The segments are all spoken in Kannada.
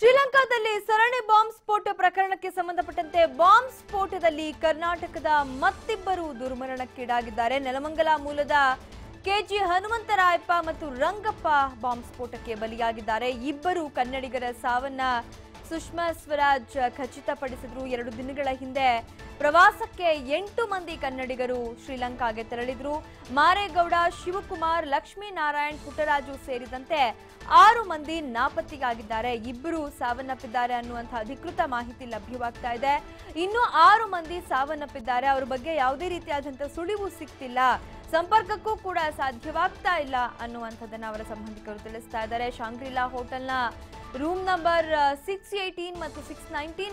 ಶ್ರೀಲಂಕಾದಲ್ಲಿ ಸರಣಿ ಬಾಂಬ್ ಸ್ಫೋಟ ಪ್ರಕರಣಕ್ಕೆ ಸಂಬಂಧಪಟ್ಟಂತೆ ಬಾಂಬ್ ಸ್ಫೋಟದಲ್ಲಿ ಕರ್ನಾಟಕದ ಮತ್ತಿಬ್ಬರು ದುರ್ಮರಣಕ್ಕೀಡಾಗಿದ್ದಾರೆ ನೆಲಮಂಗಲ ಮೂಲದ ಕೆಜಿ ಹನುಮಂತರಾಯಪ್ಪ ಮತ್ತು ರಂಗಪ್ಪ ಬಾಂಬ್ ಸ್ಫೋಟಕ್ಕೆ ಬಲಿಯಾಗಿದ್ದಾರೆ ಇಬ್ಬರು ಕನ್ನಡಿಗರ ಸಾವನ್ನ ಸುಷ್ಮಾ ಸ್ವರಾಜ್ ಖಚಿತಪಡಿಸಿದ್ರು ಎರಡು ದಿನಗಳ ಹಿಂದೆ ಪ್ರವಾಸಕ್ಕೆ ಎಂಟು ಮಂದಿ ಕನ್ನಡಿಗರು ಶ್ರೀಲಂಕಾಗೆ ತೆರಳಿದ್ರು ಮಾರೇಗೌಡ ಶಿವಕುಮಾರ್ ಲಕ್ಷ್ಮೀನಾರಾಯಣ್ ಪುಟ್ಟರಾಜು ಸೇರಿದಂತೆ ಆರು ಮಂದಿ ನಾಪತ್ತೆಯಾಗಿದ್ದಾರೆ ಇಬ್ಬರು ಸಾವನ್ನಪ್ಪಿದ್ದಾರೆ ಅನ್ನುವಂಥ ಅಧಿಕೃತ ಮಾಹಿತಿ ಲಭ್ಯವಾಗ್ತಾ ಇದೆ ಇನ್ನು ಆರು ಮಂದಿ ಸಾವನ್ನಪ್ಪಿದ್ದಾರೆ ಅವ್ರ ಬಗ್ಗೆ ಯಾವುದೇ ರೀತಿಯಾದಂತಹ ಸುಳಿವು ಸಿಕ್ತಿಲ್ಲ ಸಂಪರ್ಕಕ್ಕೂ ಕೂಡ ಸಾಧ್ಯವಾಗ್ತಾ ಇಲ್ಲ ಅನ್ನುವಂಥದ್ದನ್ನು ಅವರ ಸಂಬಂಧಿಕರು ತಿಳಿಸ್ತಾ ಇದ್ದಾರೆ ಶಾಂಗ್ರಿಲಾ ಹೋಟೆಲ್ನ ರೂಮ್ ನಂಬರ್ ಸಿಕ್ಸ್ ಏಯ್ಟೀನ್ ಮತ್ತು ಸಿಕ್ಸ್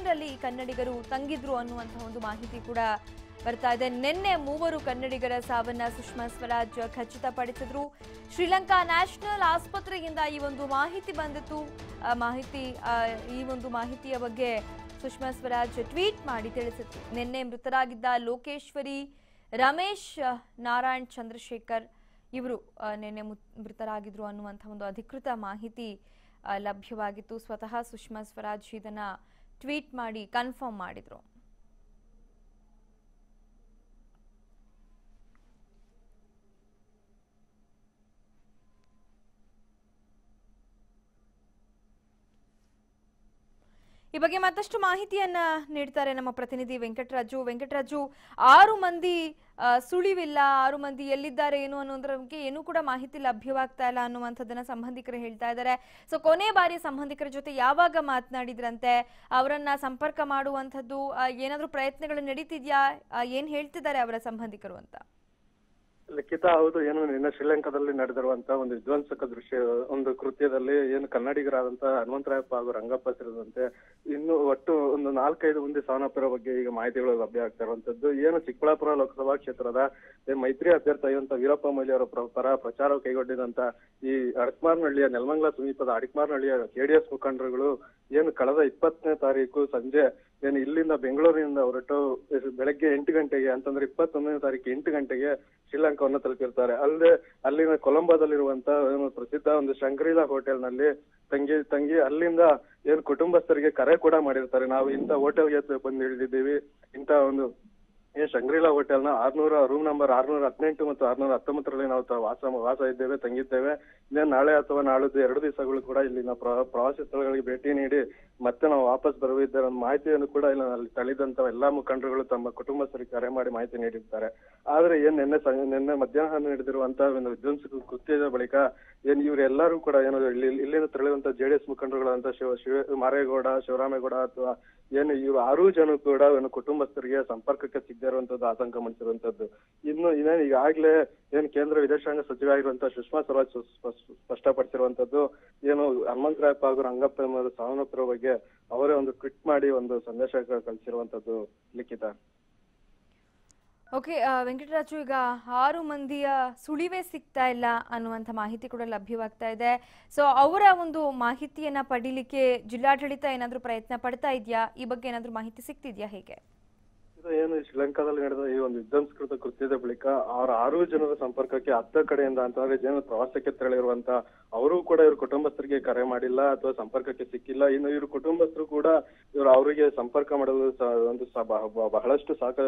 ರಲ್ಲಿ ಕನ್ನಡಿಗರು ತಂಗಿದ್ರು ಅನ್ನುವಂತಹ ಒಂದು ಮಾಹಿತಿ ಕೂಡ ಬರ್ತಾ ಇದೆ ನಿನ್ನೆ ಮೂವರು ಕನ್ನಡಿಗರ ಸಾವನ್ನ ಸುಷ್ಮಾ ಸ್ವರಾಜ್ ಖಚಿತಪಡಿಸಿದ್ರು ಶ್ರೀಲಂಕಾ ನ್ಯಾಷನಲ್ ಆಸ್ಪತ್ರೆಯಿಂದ ಈ ಒಂದು ಮಾಹಿತಿ ಬಂದಿತ್ತು ಮಾಹಿತಿ ಈ ಒಂದು ಮಾಹಿತಿಯ ಬಗ್ಗೆ ಸುಷ್ಮಾ ಸ್ವರಾಜ್ ಟ್ವೀಟ್ ಮಾಡಿ ತಿಳಿಸಿತ್ತು ನಿನ್ನೆ ಮೃತರಾಗಿದ್ದ ಲೋಕೇಶ್ವರಿ ರಮೇಶ್ ನಾರಾಯಣ್ ಚಂದ್ರಶೇಖರ್ ಇವರು ನಿನ್ನೆ ಮೃತರಾಗಿದ್ರು ಅನ್ನುವಂಥ ಒಂದು ಅಧಿಕೃತ ಮಾಹಿತಿ ಲಭ್ಯವಾಗಿತ್ತು ಸ್ವತಃ ಸುಷ್ಮಾ ಸ್ವರಾಜ್ ಇದನ್ನ ಟ್ವೀಟ್ ಮಾಡಿ ಕನ್ಫರ್ಮ್ ಮಾಡಿದರು ಈ ಬಗ್ಗೆ ಮತ್ತಷ್ಟು ಮಾಹಿತಿಯನ್ನ ನೀಡ್ತಾರೆ ನಮ್ಮ ಪ್ರತಿನಿಧಿ ವೆಂಕಟರಾಜು ವೆಂಕಟರಾಜು ಆರು ಮಂದಿ ಸುಳಿವಿಲ್ಲ ಆರು ಮಂದಿ ಎಲ್ಲಿದ್ದಾರೆ ಏನು ಅನ್ನೋದ್ರ ಬಗ್ಗೆ ಏನು ಕೂಡ ಮಾಹಿತಿ ಲಭ್ಯವಾಗ್ತಾ ಇಲ್ಲ ಅನ್ನುವಂಥದ್ದನ್ನ ಸಂಬಂಧಿಕರು ಹೇಳ್ತಾ ಇದ್ದಾರೆ ಸೊ ಕೊನೆ ಬಾರಿ ಸಂಬಂಧಿಕರ ಜೊತೆ ಯಾವಾಗ ಮಾತನಾಡಿದ್ರಂತೆ ಅವರನ್ನ ಸಂಪರ್ಕ ಮಾಡುವಂಥದ್ದು ಏನಾದರೂ ಪ್ರಯತ್ನಗಳು ನಡೀತಿದ್ಯಾ ಏನ್ ಹೇಳ್ತಿದ್ದಾರೆ ಅವರ ಸಂಬಂಧಿಕರು ಅಂತ ಲಿಖಿತ ಹೌದು ಏನು ನಿನ್ನೆ ಶ್ರೀಲಂಕಾದಲ್ಲಿ ನಡೆದಿರುವಂತಹ ಒಂದು ವಿಧ್ವಂಸಕ ದೃಶ್ಯ ಒಂದು ಕೃತ್ಯದಲ್ಲಿ ಏನು ಕನ್ನಡಿಗರಾದಂತಹ ಹನುಮಂತರಾಯಪ್ಪ ಹಾಗೂ ರಂಗಪ್ಪ ಸೇರಿದಂತೆ ಇನ್ನು ಒಟ್ಟು ಒಂದು ನಾಲ್ಕೈದು ಮಂದಿ ಸಾವನ್ನಪ್ಪಿರೋ ಬಗ್ಗೆ ಈಗ ಮಾಹಿತಿಗಳು ಲಭ್ಯ ಆಗ್ತಾ ಇರುವಂತದ್ದು ಏನು ಚಿಕ್ಕಬಳ್ಳಾಪುರ ಲೋಕಸಭಾ ಕ್ಷೇತ್ರದ ಮೈತ್ರಿ ಅಭ್ಯರ್ಥಿ ವೀರಪ್ಪ ಮೊಯ್ಲಿ ಅವರ ಪರ ಪ್ರಚಾರ ಕೈಗೊಂಡಿದಂತ ಈ ಅಡಕ್ಮಾರ್ನಹಳ್ಳಿಯ ನೆಲಮಂಗಲ ಸಮೀಪದ ಅಡಕ್ಮಾರ್ನಹಳ್ಳಿಯ ಜೆಡಿಎಸ್ ಮುಖಂಡರುಗಳು ಏನು ಕಳೆದ ಇಪ್ಪತ್ತನೇ ತಾರೀಕು ಸಂಜೆ ಏನು ಇಲ್ಲಿಂದ ಬೆಂಗಳೂರಿನಿಂದ ಹೊರಟು ಬೆಳಗ್ಗೆ ಎಂಟು ಗಂಟೆಗೆ ಅಂತಂದ್ರೆ ಇಪ್ಪತ್ತೊಂದನೇ ತಾರೀಕು ಎಂಟು ಗಂಟೆಗೆ ಶ್ರೀಲಂಕಾವನ್ನ ತಲುಪಿರ್ತಾರೆ ಅಲ್ಲದೆ ಅಲ್ಲಿನ ಕೊಲಂಬೋದಲ್ಲಿರುವಂತ ಏನು ಪ್ರಸಿದ್ಧ ಒಂದು ಶಂಕ್ರೀಲಾ ಹೋಟೆಲ್ ನಲ್ಲಿ ತಂಗಿ ತಂಗಿ ಅಲ್ಲಿಂದ ಏನು ಕುಟುಂಬಸ್ಥರಿಗೆ ಕರೆ ಕೂಡ ಮಾಡಿರ್ತಾರೆ ನಾವು ಇಂಥ ಹೋಟೆಲ್ಗೆ ಬಂದು ಇಳಿದಿದ್ದೀವಿ ಇಂಥ ಒಂದು ಏ ಶಂಗ್ರಿಲಾ ಹೋಟೆಲ್ನ ಆರ್ನೂರ ರೂಮ್ ನಂಬರ್ ಆರ್ನೂರ ಹದಿನೆಂಟು ಮತ್ತು ಆರ್ನೂರ ಹತ್ತೊಂಬತ್ತರಲ್ಲಿ ನಾವು ವಾಸ ವಾಸ ಇದ್ದೇವೆ ತಂಗಿದ್ದೇವೆ ಇನ್ನು ನಾಳೆ ಅಥವಾ ನಾಳಿದ್ದು ಎರಡು ದಿವಸಗಳು ಕೂಡ ಇಲ್ಲಿನ ಪ್ರವಾಸಿ ಸ್ಥಳಗಳಿಗೆ ಭೇಟಿ ನೀಡಿ ಮತ್ತೆ ನಾವು ವಾಪಸ್ ಬರಲಿದ್ದಾರೆ ಒಂದು ಮಾಹಿತಿಯನ್ನು ಕೂಡ ಇಲ್ಲಿ ಅಲ್ಲಿ ಎಲ್ಲಾ ಮುಖಂಡರುಗಳು ತಮ್ಮ ಕುಟುಂಬಸ್ಥರಿಗೆ ಕರೆ ಮಾಡಿ ಮಾಹಿತಿ ನೀಡಿರ್ತಾರೆ ಆದ್ರೆ ಏನ್ ನಿನ್ನೆ ನಿನ್ನೆ ಮಧ್ಯಾಹ್ನ ನಡೆದಿರುವಂತಹ ಒಂದು ವಿಧ್ವಂಸಕ ಕೃತ್ಯದ ಬಳಿಕ ಏನ್ ಇವರೆಲ್ಲರೂ ಕೂಡ ಏನು ಇಲ್ಲಿ ಇಲ್ಲಿಂದ ಡಿ ಜೆಡಿಎಸ್ ಮುಖಂಡರುಗಳಂತ ಶಿವ ಶಿವ ಮಾರೇಗೌಡ ಶಿವರಾಮೇಗೌಡ ಅಥವಾ ಏನು ಇವರು ಆರು ಜನ ಕೂಡ ಏನು ಕುಟುಂಬಸ್ಥರಿಗೆ ಸಂಪರ್ಕಕ್ಕೆ ಸಿಗ್ದ ಇರುವಂತದ್ದು ಆತಂಕ ಮಾಡಿಸಿರುವಂತದ್ದು ಇನ್ನು ಇನ್ನೇನು ಈಗಾಗಲೇ ಏನು ಕೇಂದ್ರ ವಿದೇಶಾಂಗ ಸಚಿವ ಆಗಿರುವಂತಹ ಸುಷ್ಮಾ ಸ್ವರಾಜ್ ಸ್ಪಷ್ಟಪಡಿಸಿರುವಂತದ್ದು ಏನು ರಾಯಪ್ಪ ಹಾಗೂ ರಂಗಪ್ಪ ಸಾವನ್ನಪ್ಪರ ಬಗ್ಗೆ ಅವರೇ ಒಂದು ಟ್ವಿಟ್ ಮಾಡಿ ಒಂದು ಸಂದೇಶ ಕಳಿಸಿರುವಂತದ್ದು ಲಿಖಿತ ಓಕೆ ವೆಂಕಟರಾಜು ಈಗ ಆರು ಮಂದಿಯ ಸುಳಿವೇ ಸಿಗ್ತಾ ಇಲ್ಲ ಅನ್ನುವಂತ ಮಾಹಿತಿ ಕೂಡ ಲಭ್ಯವಾಗ್ತಾ ಇದೆ ಸೊ ಅವರ ಒಂದು ಮಾಹಿತಿಯನ್ನ ಪಡೀಲಿಕ್ಕೆ ಜಿಲ್ಲಾಡಳಿತ ಏನಾದರೂ ಪ್ರಯತ್ನ ಪಡ್ತಾ ಇದೆಯಾ ಈ ಬಗ್ಗೆ ಏನಾದರೂ ಮಾಹಿತಿ ಸಿಗ್ತಿದೆಯಾ ಹೇಗೆ ಏನು ಶ್ರೀಲಂಕಾದಲ್ಲಿ ನಡೆದ ಈ ಒಂದು ವಿಧ್ವಂಸ್ಕೃತ ಕೃತ್ಯದ ಬಳಿಕ ಅವರ ಆರು ಜನರ ಸಂಪರ್ಕಕ್ಕೆ ಹತ್ತ ಕಡೆಯಿಂದ ಅಂತಂದ್ರೆ ಜನ ಪ್ರವಾಸಕ್ಕೆ ತೆರಳಿರುವಂತ ಅವರು ಕೂಡ ಇವ್ರ ಕುಟುಂಬಸ್ಥರಿಗೆ ಕರೆ ಮಾಡಿಲ್ಲ ಅಥವಾ ಸಂಪರ್ಕಕ್ಕೆ ಸಿಕ್ಕಿಲ್ಲ ಇನ್ನು ಇವ್ರ ಕುಟುಂಬಸ್ಥರು ಕೂಡ ಇವರು ಅವರಿಗೆ ಸಂಪರ್ಕ ಮಾಡಲು ಒಂದು ಬಹಳಷ್ಟು ಸಾಕ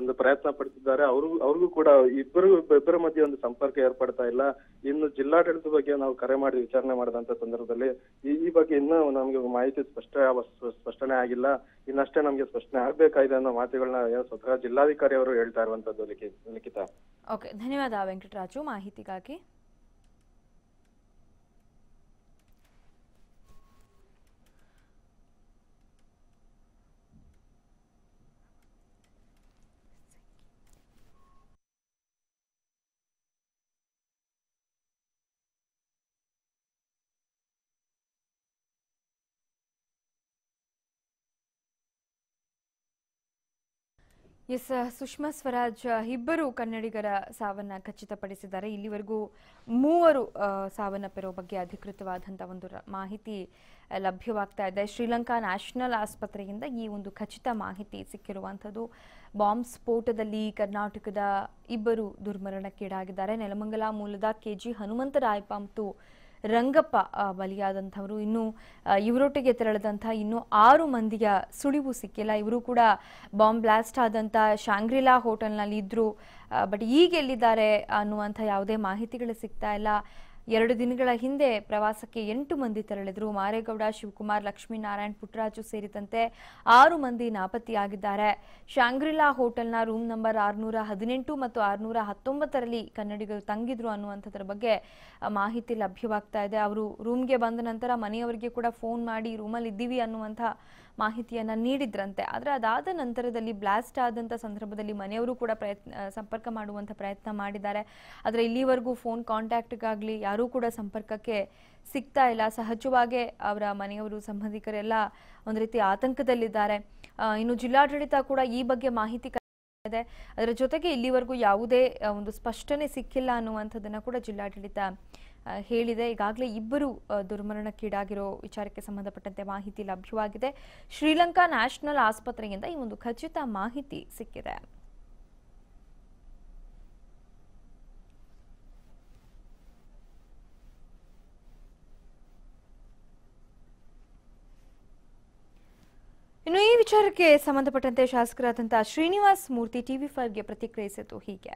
ಒಂದು ಪ್ರಯತ್ನ ಪಡ್ತಿದ್ದಾರೆ ಅವರು ಅವ್ರಿಗೂ ಕೂಡ ಇಬ್ಬರು ಇಬ್ಬರ ಮಧ್ಯೆ ಒಂದು ಸಂಪರ್ಕ ಏರ್ಪಡ್ತಾ ಇಲ್ಲ ಇನ್ನು ಜಿಲ್ಲಾಡಳಿತದ ಬಗ್ಗೆ ನಾವು ಕರೆ ಮಾಡಿ ವಿಚಾರಣೆ ಮಾಡಿದಂತ ಸಂದರ್ಭದಲ್ಲಿ ಈ ಬಗ್ಗೆ ಇನ್ನೂ ನಮ್ಗೆ ಮಾಹಿತಿ ಸ್ಪಷ್ಟ ಸ್ಪಷ್ಟನೆ ಆಗಿಲ್ಲ ಇನ್ನಷ್ಟೇ ನಮ್ಗೆ ಸ್ಪಷ್ಟನೆ ಆಗ್ಬೇಕಾಗಿದೆ ಅನ್ನೋ ಮಾತುಗಳನ್ನ ಸ್ವತಃ ಜಿಲ್ಲಾಧಿಕಾರಿ ಅವರು ಹೇಳ್ತಾ ಇರುವಂತದ್ದು ಲಿಖಿತ ಓಕೆ ಧನ್ಯವಾದ ವೆಂಕಟರಾಜು ಮಾಹಿತಿಗಾಗಿ ಎಸ್ ಸುಷ್ಮಾ ಸ್ವರಾಜ್ ಇಬ್ಬರು ಕನ್ನಡಿಗರ ಸಾವನ್ನ ಖಚಿತಪಡಿಸಿದ್ದಾರೆ ಇಲ್ಲಿವರೆಗೂ ಮೂವರು ಸಾವನ್ನಪ್ಪಿರೋ ಬಗ್ಗೆ ಅಧಿಕೃತವಾದಂಥ ಒಂದು ಮಾಹಿತಿ ಲಭ್ಯವಾಗ್ತಾ ಇದೆ ಶ್ರೀಲಂಕಾ ನ್ಯಾಷನಲ್ ಆಸ್ಪತ್ರೆಯಿಂದ ಈ ಒಂದು ಖಚಿತ ಮಾಹಿತಿ ಸಿಕ್ಕಿರುವಂಥದ್ದು ಬಾಂಬ್ ಸ್ಫೋಟದಲ್ಲಿ ಕರ್ನಾಟಕದ ಇಬ್ಬರು ದುರ್ಮರಣಕ್ಕೀಡಾಗಿದ್ದಾರೆ ನೆಲಮಂಗಲ ಮೂಲದ ಕೆ ಜಿ ಹನುಮಂತರಾಯಪ್ಪ ಮತ್ತು ರಂಗಪ್ಪ ಬಲಿಯಾದಂಥವರು ಇನ್ನು ಇವರೊಟ್ಟಿಗೆ ತೆರಳದಂಥ ಇನ್ನು ಆರು ಮಂದಿಯ ಸುಳಿವು ಸಿಕ್ಕಿಲ್ಲ ಇವರು ಕೂಡ ಬಾಂಬ್ ಬ್ಲಾಸ್ಟ್ ಆದಂಥ ಶಾಂಗ್ರಿಲಾ ಹೋಟೆಲ್ನಲ್ಲಿ ಇದ್ದರು ಬಟ್ ಈಗ ಎಲ್ಲಿದ್ದಾರೆ ಅನ್ನುವಂಥ ಯಾವುದೇ ಮಾಹಿತಿಗಳು ಸಿಗ್ತಾ ಇಲ್ಲ ಎರಡು ದಿನಗಳ ಹಿಂದೆ ಪ್ರವಾಸಕ್ಕೆ ಎಂಟು ಮಂದಿ ತೆರಳಿದ್ರು ಮಾರೇಗೌಡ ಶಿವಕುಮಾರ್ ಲಕ್ಷ್ಮೀನಾರಾಯಣ್ ಪುಟ್ಟರಾಜು ಸೇರಿದಂತೆ ಆರು ಮಂದಿ ನಾಪತ್ತೆಯಾಗಿದ್ದಾರೆ ಶಾಂಗ್ರಿಲಾ ಹೋಟೆಲ್ನ ರೂಮ್ ನಂಬರ್ ಆರುನೂರ ಹದಿನೆಂಟು ಮತ್ತು ಆರುನೂರ ಹತ್ತೊಂಬತ್ತರಲ್ಲಿ ಕನ್ನಡಿಗರು ತಂಗಿದ್ರು ಅನ್ನುವಂಥದ್ರ ಬಗ್ಗೆ ಮಾಹಿತಿ ಲಭ್ಯವಾಗ್ತಾ ಇದೆ ಅವರು ರೂಮ್ಗೆ ಬಂದ ನಂತರ ಮನೆಯವರಿಗೆ ಕೂಡ ಫೋನ್ ಮಾಡಿ ರೂಮಲ್ಲಿ ಇದ್ದೀವಿ ಅನ್ನುವಂಥ ಮಾಹಿತಿಯನ್ನು ನೀಡಿದ್ರಂತೆ ಆದರೆ ಅದಾದ ನಂತರದಲ್ಲಿ ಬ್ಲಾಸ್ಟ್ ಆದಂಥ ಸಂದರ್ಭದಲ್ಲಿ ಮನೆಯವರು ಕೂಡ ಪ್ರಯತ್ನ ಸಂಪರ್ಕ ಮಾಡುವಂಥ ಪ್ರಯತ್ನ ಮಾಡಿದ್ದಾರೆ ಆದರೆ ಇಲ್ಲಿವರೆಗೂ ಫೋನ್ ಕಾಂಟ್ಯಾಕ್ಟ್ಗಾಗಲಿ ಯಾರೂ ಕೂಡ ಸಂಪರ್ಕಕ್ಕೆ ಸಿಗ್ತಾ ಇಲ್ಲ ಸಹಜವಾಗೇ ಅವರ ಮನೆಯವರು ಸಂಬಂಧಿಕರೆಲ್ಲ ಒಂದು ರೀತಿ ಆತಂಕದಲ್ಲಿದ್ದಾರೆ ಇನ್ನು ಜಿಲ್ಲಾಡಳಿತ ಕೂಡ ಈ ಬಗ್ಗೆ ಮಾಹಿತಿ ಇದೆ ಅದರ ಜೊತೆಗೆ ಇಲ್ಲಿವರೆಗೂ ಯಾವುದೇ ಒಂದು ಸ್ಪಷ್ಟನೆ ಸಿಕ್ಕಿಲ್ಲ ಅನ್ನುವಂಥದ್ದನ್ನು ಕೂಡ ಜಿಲ್ಲಾಡಳಿತ ಹೇಳಿದೆ ಈಗಾಗಲೇ ಇಬ್ಬರು ದುರ್ಮರಣಕ್ಕೀಡಾಗಿರೋ ವಿಚಾರಕ್ಕೆ ಸಂಬಂಧಪಟ್ಟಂತೆ ಮಾಹಿತಿ ಲಭ್ಯವಾಗಿದೆ ಶ್ರೀಲಂಕಾ ನ್ಯಾಷನಲ್ ಆಸ್ಪತ್ರೆಯಿಂದ ಈ ಒಂದು ಖಚಿತ ಮಾಹಿತಿ ಸಿಕ್ಕಿದೆ ಇನ್ನು ಈ ವಿಚಾರಕ್ಕೆ ಸಂಬಂಧಪಟ್ಟಂತೆ ಶಾಸಕರಾದಂತಹ ಶ್ರೀನಿವಾಸ್ ಮೂರ್ತಿ ಟಿವಿ ಫೈವ್ಗೆ ಪ್ರತಿಕ್ರಿಯಿಸಿದ್ದು ಹೀಗೆ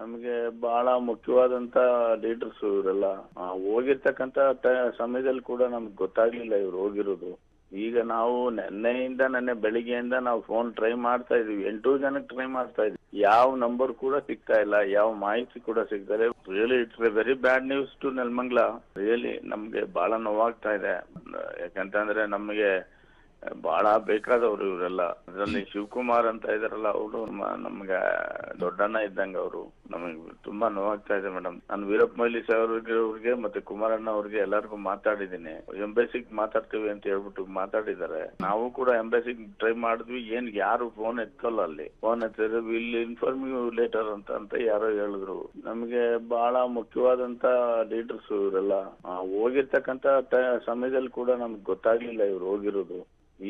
ನಮಗೆ ಬಹಳ ಮುಖ್ಯವಾದಂತ ಲೀಡರ್ಸ್ ಇವರೆಲ್ಲ ಹೋಗಿರ್ತಕ್ಕಂತ ಸಮಯದಲ್ಲಿ ಕೂಡ ನಮ್ಗೆ ಗೊತ್ತಾಗ್ಲಿಲ್ಲ ಇವ್ರು ಹೋಗಿರೋದು ಈಗ ನಾವು ನೆನ್ನೆಯಿಂದ ನೆನ್ನೆ ಬೆಳಿಗ್ಗೆಯಿಂದ ನಾವು ಫೋನ್ ಟ್ರೈ ಮಾಡ್ತಾ ಇದೀವಿ ಎಂಟು ಜನಕ್ಕೆ ಟ್ರೈ ಮಾಡ್ತಾ ಇದೀವಿ ಯಾವ ನಂಬರ್ ಕೂಡ ಸಿಗ್ತಾ ಇಲ್ಲ ಯಾವ ಮಾಹಿತಿ ಕೂಡ ಸಿಗ್ತಾರೆ really it's a very bad news to Nelamangala really ನಮ್ಗೆ ಬಹಳ ನೋವಾಗ್ತಾ ಇದೆ ಯಾಕಂತಂದ್ರೆ ನಮಗೆ ಬಹಳ ಬೇಕಾದವರು ಇವರೆಲ್ಲ ಅದರಲ್ಲಿ ಶಿವಕುಮಾರ್ ಅಂತ ಇದಾರಲ್ಲ ಅವರು ನಮ್ಗೆ ದೊಡ್ಡಣ್ಣ ಇದ್ದಂಗ ಅವರು ನಮಗೆ ತುಂಬಾ ನೋವಾಗ್ತಾ ಇದೆ ಮೇಡಮ್ ನಾನು ವೀರಪ್ಪ ಮೊಯ್ಲಿ ಅವ್ರಿಗೆ ಮತ್ತೆ ಕುಮಾರಣ್ಣ ಅವ್ರಿಗೆ ಎಲ್ಲರಿಗೂ ಮಾತಾಡಿದ್ದೀನಿ ಎಂಬೆಸಿಗ್ ಮಾತಾಡ್ತೀವಿ ಅಂತ ಹೇಳ್ಬಿಟ್ಟು ಮಾತಾಡಿದ್ದಾರೆ ನಾವು ಕೂಡ ಎಂಬೆಸಿಗ್ ಟ್ರೈ ಮಾಡಿದ್ವಿ ಏನ್ ಯಾರು ಫೋನ್ ಎತ್ತಲ್ಲ ಅಲ್ಲಿ ಫೋನ್ ಎತ್ತಿದ್ರು ಇಲ್ಲಿ ಇನ್ಫಾರ್ಮ್ ಯು ಲೇಟರ್ ಅಂತ ಅಂತ ಯಾರೋ ಹೇಳಿದ್ರು ನಮಗೆ ಬಹಳ ಮುಖ್ಯವಾದಂತ ಲೀಡರ್ಸ್ ಇವರೆಲ್ಲ ಹೋಗಿರ್ತಕ್ಕಂತ ಸಮಯದಲ್ಲಿ ಕೂಡ ನಮ್ಗೆ ಗೊತ್ತಾಗ್ಲಿಲ್ಲ ಇವ್ರು ಹೋಗಿರೋದು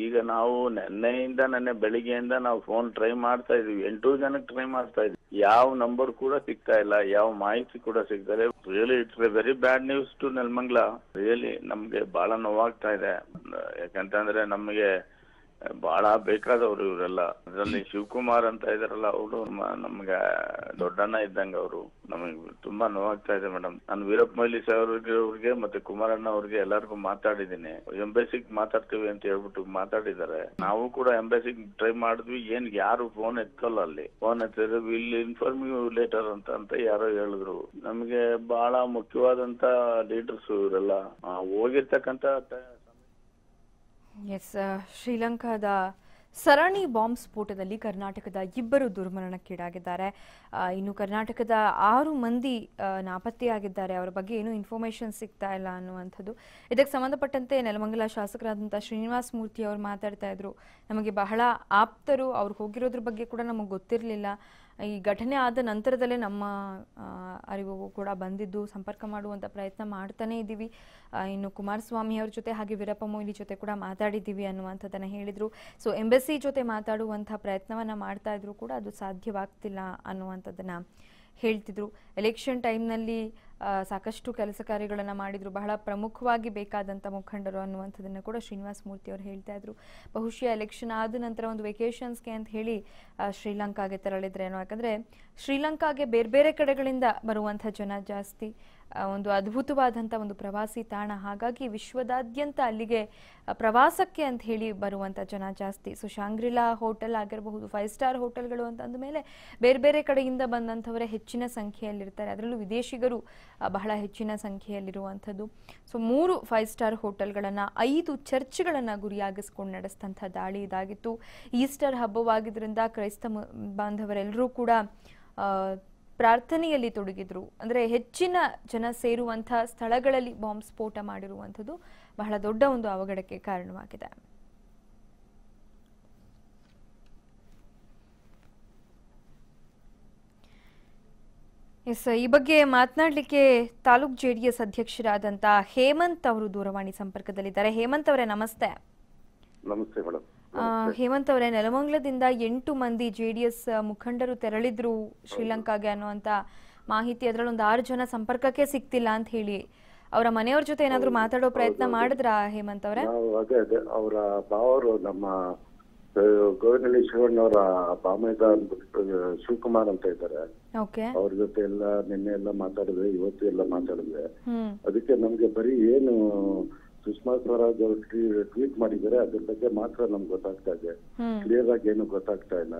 ಈಗ ನಾವು ನಿನ್ನೆಯಿಂದ ನೆನ್ನೆ ಬೆಳಿಗ್ಗೆಯಿಂದ ನಾವು ಫೋನ್ ಟ್ರೈ ಮಾಡ್ತಾ ಇದೀವಿ ಎಂಟು ಜನಕ್ಕೆ ಟ್ರೈ ಮಾಡ್ತಾ ಇದೀವಿ ಯಾವ ನಂಬರ್ ಕೂಡ ಸಿಗ್ತಾ ಇಲ್ಲ ಯಾವ ಮಾಹಿತಿ ಕೂಡ ಸಿಗ್ತಾರೆ really it's a very bad news to Nelamangala really ನಮ್ಗೆ ಬಹಳ ನೋವಾಗ್ತಾ ಇದೆ ಯಾಕಂತಂದ್ರೆ ನಮಗೆ ಬಹಳ ಬೇಕಾದವರು ಇವರೆಲ್ಲ ಅದರಲ್ಲಿ ಶಿವಕುಮಾರ್ ಅಂತ ಇದಾರಲ್ಲ ಅವರು ನಮ್ಗೆ ದೊಡ್ಡಣ್ಣ ಇದ್ದಂಗ ಅವರು ನಮಗೆ ತುಂಬಾ ನೋವಾಗ್ತಾ ಇದೆ ಮೇಡಮ್ ನಾನು ವೀರಪ್ಪ ಮೊಯ್ಲಿ ಅವರಿಗೆ ಮತ್ತೆ ಕುಮಾರಣ್ಣ ಅವ್ರಿಗೆ ಎಲ್ಲರಿಗೂ ಮಾತಾಡಿದ್ದೀನಿ ಎಂಬೆಸಿಗ್ ಮಾತಾಡ್ತೀವಿ ಅಂತ ಹೇಳ್ಬಿಟ್ಟು ಮಾತಾಡಿದ್ದಾರೆ ನಾವು ಕೂಡ ಎಂಬೆಸಿಗ್ ಟ್ರೈ ಮಾಡಿದ್ವಿ ಏನ್ ಯಾರು ಫೋನ್ ಎತ್ತಲ್ಲ ಅಲ್ಲಿ ಫೋನ್ ಎತ್ತಿದ್ರು ಇಲ್ಲಿ ಇನ್ಫಾರ್ಮ್ ಯು ಲೇಟರ್ ಅಂತ ಅಂತ ಯಾರೋ ಹೇಳಿದ್ರು ನಮ್ಗೆ ಬಹಳ ಮುಖ್ಯವಾದಂತ ಲೀಡರ್ಸ್ ಇವರೆಲ್ಲ ಹೋಗಿರ್ತಕ್ಕಂತ ಎಸ್ uh, ಶ್ರೀಲಂಕಾದ ಸರಣಿ ಬಾಂಬ್ ಸ್ಫೋಟದಲ್ಲಿ ಕರ್ನಾಟಕದ ಇಬ್ಬರು ದುರ್ಮರಣಕ್ಕೀಡಾಗಿದ್ದಾರೆ ಇನ್ನು ಕರ್ನಾಟಕದ ಆರು ಮಂದಿ ನಾಪತ್ತೆಯಾಗಿದ್ದಾರೆ ಅವರ ಬಗ್ಗೆ ಏನೂ ಇನ್ಫಾರ್ಮೇಶನ್ ಸಿಗ್ತಾ ಇಲ್ಲ ಅನ್ನುವಂಥದ್ದು ಇದಕ್ಕೆ ಸಂಬಂಧಪಟ್ಟಂತೆ ನೆಲಮಂಗಲ ಶಾಸಕರಾದಂಥ ಶ್ರೀನಿವಾಸ ಮೂರ್ತಿ ಅವರು ಮಾತಾಡ್ತಾ ಇದ್ರು ನಮಗೆ ಬಹಳ ಆಪ್ತರು ಅವ್ರು ಹೋಗಿರೋದ್ರ ಬಗ್ಗೆ ಕೂಡ ನಮಗೆ ಗೊತ್ತಿರಲಿಲ್ಲ ಈ ಘಟನೆ ಆದ ನಂತರದಲ್ಲೇ ನಮ್ಮ ಅರಿವು ಕೂಡ ಬಂದಿದ್ದು ಸಂಪರ್ಕ ಮಾಡುವಂಥ ಪ್ರಯತ್ನ ಮಾಡ್ತಾನೇ ಇದ್ದೀವಿ ಇನ್ನು ಕುಮಾರಸ್ವಾಮಿ ಅವ್ರ ಜೊತೆ ಹಾಗೆ ವೀರಪ್ಪ ಮೊಯ್ಲಿ ಜೊತೆ ಕೂಡ ಮಾತಾಡಿದ್ದೀವಿ ಅನ್ನುವಂಥದ್ದನ್ನು ಹೇಳಿದರು ಸೊ ಎಂಬೆಸಿ ಜೊತೆ ಮಾತಾಡುವಂಥ ಪ್ರಯತ್ನವನ್ನು ಮಾಡ್ತಾ ಇದ್ರು ಕೂಡ ಅದು ಸಾಧ್ಯವಾಗ್ತಿಲ್ಲ ಅನ್ನುವಂಥದ್ದನ್ನು ಹೇಳ್ತಿದ್ರು ಎಲೆಕ್ಷನ್ ಟೈಮ್ನಲ್ಲಿ ಸಾಕಷ್ಟು ಕೆಲಸ ಕಾರ್ಯಗಳನ್ನು ಮಾಡಿದರು ಬಹಳ ಪ್ರಮುಖವಾಗಿ ಬೇಕಾದಂಥ ಮುಖಂಡರು ಅನ್ನುವಂಥದ್ದನ್ನು ಕೂಡ ಶ್ರೀನಿವಾಸ ಮೂರ್ತಿ ಅವರು ಹೇಳ್ತಾ ಇದ್ರು ಬಹುಶಃ ಎಲೆಕ್ಷನ್ ಆದ ನಂತರ ಒಂದು ವೆಕೇಷನ್ಸ್ಗೆ ಅಂತ ಹೇಳಿ ಶ್ರೀಲಂಕಾಗೆ ತೆರಳಿದ್ರೇನೋ ಯಾಕಂದರೆ ಶ್ರೀಲಂಕಾಗೆ ಬೇರೆ ಬೇರೆ ಕಡೆಗಳಿಂದ ಬರುವಂಥ ಜನ ಜಾಸ್ತಿ ಒಂದು ಅದ್ಭುತವಾದಂಥ ಒಂದು ಪ್ರವಾಸಿ ತಾಣ ಹಾಗಾಗಿ ವಿಶ್ವದಾದ್ಯಂತ ಅಲ್ಲಿಗೆ ಪ್ರವಾಸಕ್ಕೆ ಅಂತ ಹೇಳಿ ಬರುವಂಥ ಜನ ಜಾಸ್ತಿ ಸೊ ಶಾಂಗ್ರಿಲಾ ಹೋಟೆಲ್ ಆಗಿರಬಹುದು ಫೈವ್ ಸ್ಟಾರ್ ಹೋಟೆಲ್ಗಳು ಅಂತ ಅಂದಮೇಲೆ ಬೇರೆ ಬೇರೆ ಕಡೆಯಿಂದ ಬಂದಂಥವರೇ ಹೆಚ್ಚಿನ ಸಂಖ್ಯೆಯಲ್ಲಿರ್ತಾರೆ ಅದರಲ್ಲೂ ವಿದೇಶಿಗರು ಬಹಳ ಹೆಚ್ಚಿನ ಸಂಖ್ಯೆಯಲ್ಲಿರುವಂಥದ್ದು ಸೊ ಮೂರು ಫೈವ್ ಸ್ಟಾರ್ ಹೋಟೆಲ್ಗಳನ್ನು ಐದು ಚರ್ಚ್ಗಳನ್ನು ಗುರಿಯಾಗಿಸ್ಕೊಂಡು ನಡೆಸಿದಂಥ ದಾಳಿ ಇದಾಗಿತ್ತು ಈಸ್ಟರ್ ಹಬ್ಬವಾಗಿದ್ದರಿಂದ ಕ್ರೈಸ್ತ ಬಾಂಧವರೆಲ್ಲರೂ ಕೂಡ ಪ್ರಾರ್ಥನೆಯಲ್ಲಿ ತೊಡಗಿದ್ರು ಅಂದ್ರೆ ಹೆಚ್ಚಿನ ಜನ ಸೇರುವಂತಹ ಸ್ಥಳಗಳಲ್ಲಿ ಬಾಂಬ್ ಸ್ಫೋಟ ಮಾಡಿರುವಂಥದ್ದು ಬಹಳ ದೊಡ್ಡ ಒಂದು ಅವಘಡಕ್ಕೆ ಕಾರಣವಾಗಿದೆ ಎಸ್ ಈ ಬಗ್ಗೆ ಮಾತನಾಡಲಿಕ್ಕೆ ತಾಲೂಕ್ ಜೆ ಡಿ ಎಸ್ ಅಧ್ಯಕ್ಷರಾದಂತಹ ಹೇಮಂತ್ ಅವರು ದೂರವಾಣಿ ಸಂಪರ್ಕದಲ್ಲಿದ್ದಾರೆ ಹೇಮಂತ್ ಅವರೇ ನಮಸ್ತೆ ನಮಸ್ತೆ ಮೇಡಮ್ ಹೇಮಂತ್ ಅವರೇ ನೆಲಮಂಗ್ಲದಿಂದ ಎಂಟು ಮಂದಿ ಜೆ ಡಿ ಎಸ್ ಮುಖಂಡರು ತೆರಳಿದ್ರು ಶ್ರೀಲಂಕಾಗೆ ಅನ್ನುವಂತ ಮಾಹಿತಿ ಅದರಲ್ಲಿ ಒಂದು ಆರು ಜನ ಸಂಪರ್ಕಕ್ಕೆ ಸಿಕ್ತಿಲ್ಲ ಅಂತ ಹೇಳಿ ಅವರ ಮನೆಯವ್ರ ಜೊತೆ ಏನಾದ್ರು ಮಾತಾಡೋ ಪ್ರಯತ್ನ ಮಾಡಿದ್ರ ಹೇಮಂತ್ ಅವರೇ ಅದೇ ಅದೇ ಅವರ ಬಾವರು ನಮ್ಮ ಗೋವಿನಹಳ್ಳಿ ಶಿವಣ್ಣ ಶಿವಕುಮಾರ್ ಅಂತ ಇದ್ದಾರೆ ಅವ್ರ ಜೊತೆ ಎಲ್ಲ ನಿನ್ನೆ ಎಲ್ಲ ಮಾತಾಡಿದ್ವಿ ಇವತ್ತು ಎಲ್ಲ ಮಾತಾಡಿದ್ವಿ ಅದಕ್ಕೆ ನಮ್ಗೆ ಬರೀ ಏನು ಸುಷ್ಮಾ ಸ್ವರಾಜ್ ಅವರು ಟ್ವೀಟ್ ಮಾಡಿದ್ದಾರೆ ಅದ್ರ ಬಗ್ಗೆ ಮಾತ್ರ ನಮ್ಗೆ ಗೊತ್ತಾಗ್ತಾ ಇದೆ ಕ್ಲಿಯರ್ ಆಗಿ ಏನು ಗೊತ್ತಾಗ್ತಾ ಇಲ್ಲ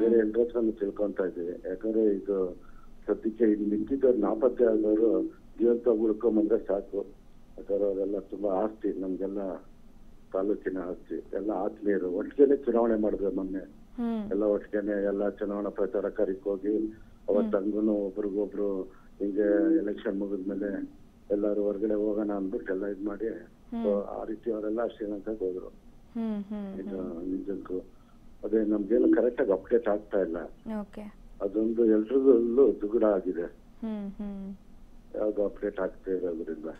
ಬೇರೆ ಇಂಟ್ರೆಸ್ಟ್ ಅನ್ನು ತಿಳ್ಕೊಂತ ಇದ್ದೀವಿ ಯಾಕಂದ್ರೆ ಇದು ಸದ್ಯಕ್ಕೆ ಇಲ್ಲಿ ನಿಂತಿದ್ದ ನಾಪತ್ತೆ ಆದವರು ಜೀವಂತ ಉಳ್ಕೊಂಬಂದ್ರೆ ಸಾಕು ಯಾಕಂದ್ರೆ ಅವರೆಲ್ಲ ತುಂಬಾ ಆಸ್ತಿ ನಮ್ಗೆಲ್ಲ ತಾಲೂಕಿನ ಆಸ್ತಿ ಎಲ್ಲ ಆತ್ಮೀಯರು ಒಟ್ಟಿಗೆನೆ ಚುನಾವಣೆ ಮಾಡಿದ್ರೆ ಮೊನ್ನೆ ಎಲ್ಲ ಒಟ್ಟಿಗೆನೆ ಎಲ್ಲ ಚುನಾವಣಾ ಪ್ರಚಾರ ಕಾರ್ಯಕ್ಕೆ ಹೋಗಿ ಅವತ್ತಂಗೂ ಒಬ್ರಿಗೊಬ್ರು ಹಿಂಗೆ ಎಲೆಕ್ಷನ್ ಮುಗಿದ್ಮೇಲೆ ಎಲ್ಲರೂ ಹೊರಗಡೆ ಹೋಗೋಣ ಅಂದ್ಬಿಟ್ಟು ಎಲ್ಲ ಇದ್ ಮಾಡಿ ಆ ರೀತಿ ಅವರೆಲ್ಲ ಶ್ರೀಲಂಕಾಗ್ ಹೋದ್ರು ನಿಜಕ್ಕೂ ಅದೇ ನಮ್ಗೇನು ಕರೆಕ್ಟ್ ಆಗಿ ಅಪ್ಡೇಟ್ ಆಗ್ತಾ ಇಲ್ಲ ಅದೊಂದು ಎಲ್ರದಲ್ಲೂ ದುಗುಡ ಆಗಿದೆ ಯಾವ್ದು ಅಪ್ಡೇಟ್ ಆಗ್ತಾ ಇರೋದ್ರಿಂದ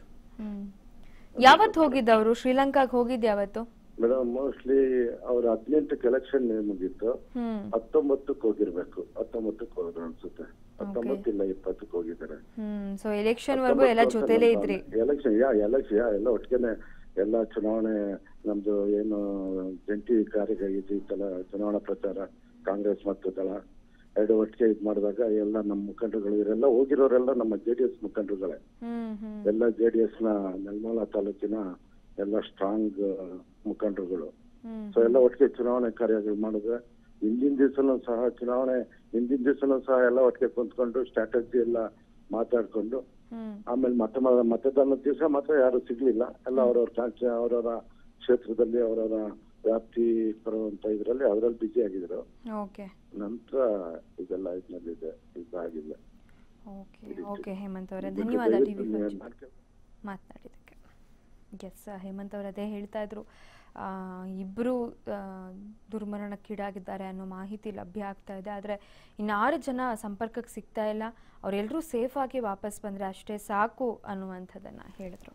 ಯಾವತ್ತು ಹೋಗಿದ್ದವರು ಶ್ರೀಲಂಕಾಗ ಹೋಗಿದ್ಯಾವತ್ತು ಯಾವತ್ತು ಮೇಡಮ್ ಮೋಸ್ಟ್ಲಿ ಅವ್ರ ಹದಿನೆಂಟು ಕಲೆಕ್ಷನ್ ಮುಗೀತು ಹತ್ತೊಂಬತ್ತಕ್ಕೆ ಹೋಗಿರ್ಬೇಕು ಹತ್ತೊಂಬತ್ತಕ್ಕೆ ಹೋದ್ರು ಅನ್ಸುತ್ತೆ ಹತ್ತೊಂಬತ್ತಿಲ್ಲ ಇಪ್ಪತ್ತಕ್ಕೆ ಹೋಗಿದ್ದಾರೆ ಸೊ ಎಲೆಕ್ಷನ್ ಎಲ್ಲ ಜೊತೆಲೇ ಇದ್ರಿ ಎಲೆಕ್ಷನ್ ಯಾ ಎಲೆಕ್ಷನ್ ಯಾ ಎಲ್ಲ ಒಟ್ಟಿಗೆನೆ ಎಲ್ಲ ಚುನಾವಣೆ ನಮ್ದು ಏನು ಜಂಟಿ ಕಾರ್ಯ ಇತ್ತಲ್ಲ ಚುನಾವಣಾ ಪ್ರಚಾರ ಕಾಂಗ್ರೆಸ್ ಮತ್ತು ದಳ ಎರಡು ಒಟ್ಟಿಗೆ ಇದ್ ಮಾಡಿದಾಗ ಎಲ್ಲ ನಮ್ಮ ಮುಖಂಡರುಗಳು ಇವರೆಲ್ಲ ಹೋಗಿರೋರೆಲ್ಲ ನಮ್ಮ ಜೆಡಿಎಸ್ ಮುಖಂಡರುಗಳೇ ಎಲ್ಲ ಜೆಡಿಎಸ್ ನ ನೆಲಮಲ ತಾಲೂಕಿನ ಎಲ್ಲ ಸ್ಟ್ರಾಂಗ್ uh, ಮುಖಂಡರುಗಳು ಸೊ ಎಲ್ಲ ಒಟ್ಟಿಗೆ ಚುನಾವಣೆ ಕಾರ್ಯಗಳು ಮಾಡಿದ್ರೆ ಹಿಂದಿನ ದಿವಸನೂ ಸಹ ಚುನಾವಣೆ ಹಿಂದಿನ ದಿವಸನೂ ಸಹ ಎಲ್ಲ ಒಟ್ಟಿಗೆ ಕುಂತ್ಕೊಂಡು ಸ್ಟ್ರಾಟಜಿ ಎಲ್ಲ ಮಾತಾಡ್ಕೊಂಡು ಆಮೇಲೆ ಮತ ಮತದಾನದ ದಿವಸ ಮಾತ್ರ ಯಾರು ಸಿಗ್ಲಿಲ್ಲ ಎಲ್ಲ ಅವ್ರವ್ರ ಅವರವರ ಕ್ಷೇತ್ರದಲ್ಲಿ ಅವರವರ ವ್ಯಾಪ್ತಿ ಬರುವಂತ ಇದರಲ್ಲಿ ಅವರಲ್ಲಿ ಬಿಜಿ ಆಗಿದ್ರು ನಂತರ ಇದೆಲ್ಲ ಇದ್ನಲ್ಲಿ ಇದಾಗಿಲ್ಲ ಓಕೆ ಓಕೆ ಹೇಮಂತ್ ಅವರೇ ಧನ್ಯವಾದ ಎಸ್ ಹೇಮಂತ್ ಅವರು ಅದೇ ಹೇಳ್ತಾ ಇದ್ರು ಇಬ್ಬರು ದುರ್ಮರಣಕ್ಕೀಡಾಗಿದ್ದಾರೆ ಅನ್ನೋ ಮಾಹಿತಿ ಲಭ್ಯ ಆಗ್ತಾ ಇದೆ ಆದರೆ ಇನ್ನಾರು ಜನ ಸಂಪರ್ಕಕ್ಕೆ ಸಿಗ್ತಾ ಇಲ್ಲ ಅವರೆಲ್ಲರೂ ಸೇಫಾಗಿ ವಾಪಸ್ ಬಂದರೆ ಅಷ್ಟೇ ಸಾಕು ಅನ್ನುವಂಥದ್ದನ್ನು ಹೇಳಿದರು